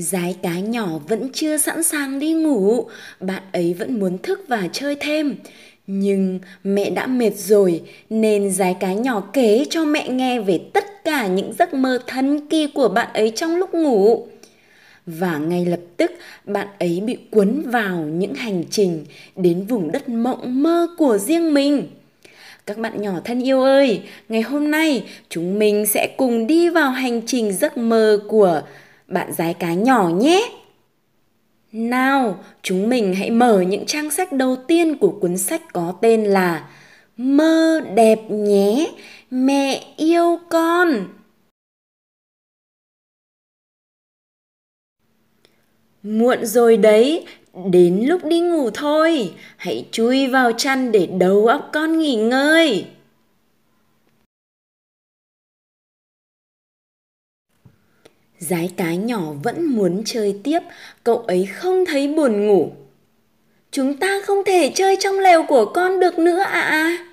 Giái cá nhỏ vẫn chưa sẵn sàng đi ngủ, bạn ấy vẫn muốn thức và chơi thêm. Nhưng mẹ đã mệt rồi nên giái cá nhỏ kể cho mẹ nghe về tất cả những giấc mơ thần kỳ của bạn ấy trong lúc ngủ. Và ngay lập tức bạn ấy bị cuốn vào những hành trình đến vùng đất mộng mơ của riêng mình. Các bạn nhỏ thân yêu ơi, ngày hôm nay chúng mình sẽ cùng đi vào hành trình giấc mơ của bạn gái cá nhỏ nhé. Nào, chúng mình hãy mở những trang sách đầu tiên của cuốn sách có tên là Mơ đẹp nhé, mẹ yêu con. Muộn rồi đấy, đến lúc đi ngủ thôi, hãy chui vào chăn để đầu óc con nghỉ ngơi. Giái cái nhỏ vẫn muốn chơi tiếp, cậu ấy không thấy buồn ngủ. Chúng ta không thể chơi trong lều của con được nữa ạ. À.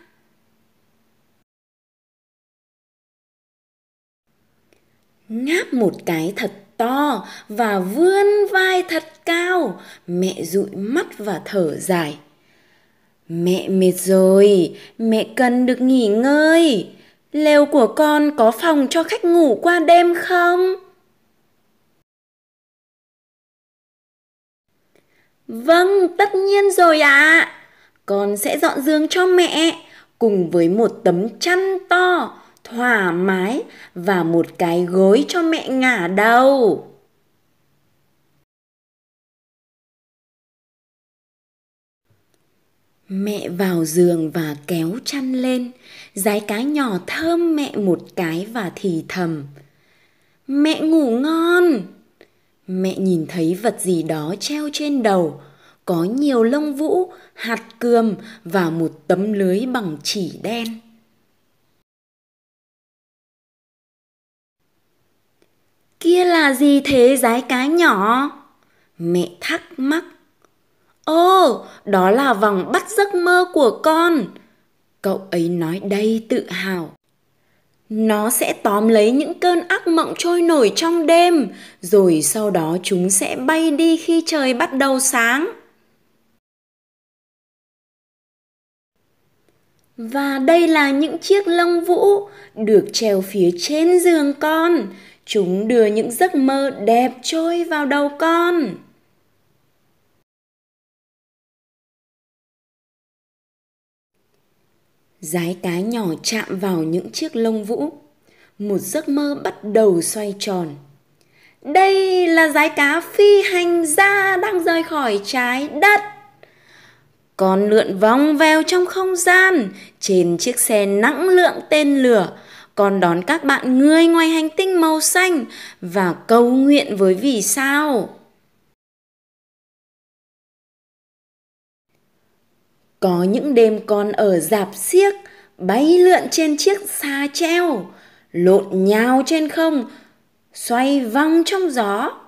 Ngáp một cái thật to và vươn vai thật cao, mẹ dụi mắt và thở dài. Mẹ mệt rồi, mẹ cần được nghỉ ngơi. Lều của con có phòng cho khách ngủ qua đêm không? Vâng, tất nhiên rồi ạ. À. Con sẽ dọn giường cho mẹ cùng với một tấm chăn to, thoải mái và một cái gối cho mẹ ngả đầu. Mẹ vào giường và kéo chăn lên, dái cái nhỏ thơm mẹ một cái và thì thầm. Mẹ ngủ ngon! mẹ nhìn thấy vật gì đó treo trên đầu có nhiều lông vũ hạt cườm và một tấm lưới bằng chỉ đen kia là gì thế dái cá nhỏ mẹ thắc mắc ô đó là vòng bắt giấc mơ của con cậu ấy nói đây tự hào nó sẽ tóm lấy những cơn ác mộng trôi nổi trong đêm rồi sau đó chúng sẽ bay đi khi trời bắt đầu sáng và đây là những chiếc lông vũ được treo phía trên giường con chúng đưa những giấc mơ đẹp trôi vào đầu con Giái cá nhỏ chạm vào những chiếc lông vũ. Một giấc mơ bắt đầu xoay tròn. Đây là giái cá phi hành gia đang rời khỏi trái đất. Con lượn vòng vèo trong không gian trên chiếc xe nặng lượng tên lửa. Con đón các bạn người ngoài hành tinh màu xanh và cầu nguyện với vì sao. Có những đêm con ở dạp xiếc, bay lượn trên chiếc xa treo, lộn nhào trên không, xoay vòng trong gió.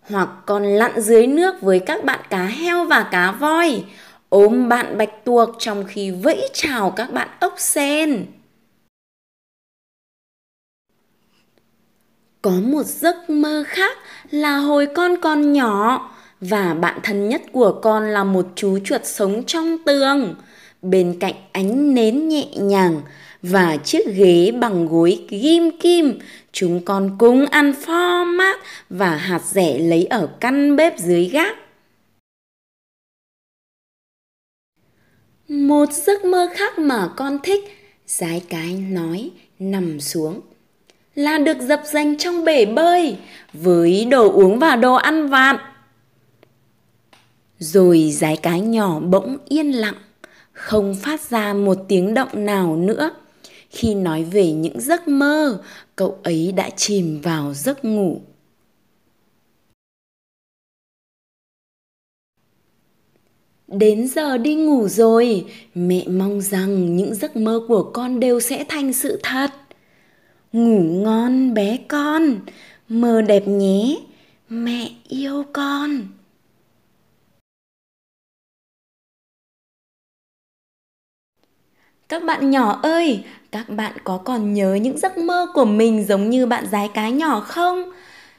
Hoặc con lặn dưới nước với các bạn cá heo và cá voi, ôm bạn bạch tuộc trong khi vẫy chào các bạn ốc sen. Có một giấc mơ khác là hồi con còn nhỏ, và bạn thân nhất của con là một chú chuột sống trong tường bên cạnh ánh nến nhẹ nhàng và chiếc ghế bằng gối ghim kim chúng con cùng ăn pho mát và hạt rẻ lấy ở căn bếp dưới gác một giấc mơ khác mà con thích giái cái nói nằm xuống là được dập dành trong bể bơi với đồ uống và đồ ăn vặt rồi dái cái nhỏ bỗng yên lặng không phát ra một tiếng động nào nữa khi nói về những giấc mơ cậu ấy đã chìm vào giấc ngủ đến giờ đi ngủ rồi mẹ mong rằng những giấc mơ của con đều sẽ thành sự thật ngủ ngon bé con mơ đẹp nhé mẹ yêu con Các bạn nhỏ ơi, các bạn có còn nhớ những giấc mơ của mình giống như bạn gái cái nhỏ không?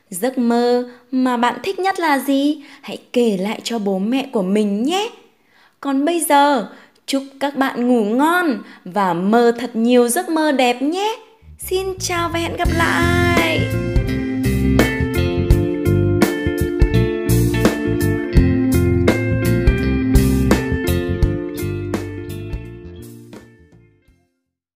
Giấc mơ mà bạn thích nhất là gì? Hãy kể lại cho bố mẹ của mình nhé. Còn bây giờ, chúc các bạn ngủ ngon và mơ thật nhiều giấc mơ đẹp nhé. Xin chào và hẹn gặp lại.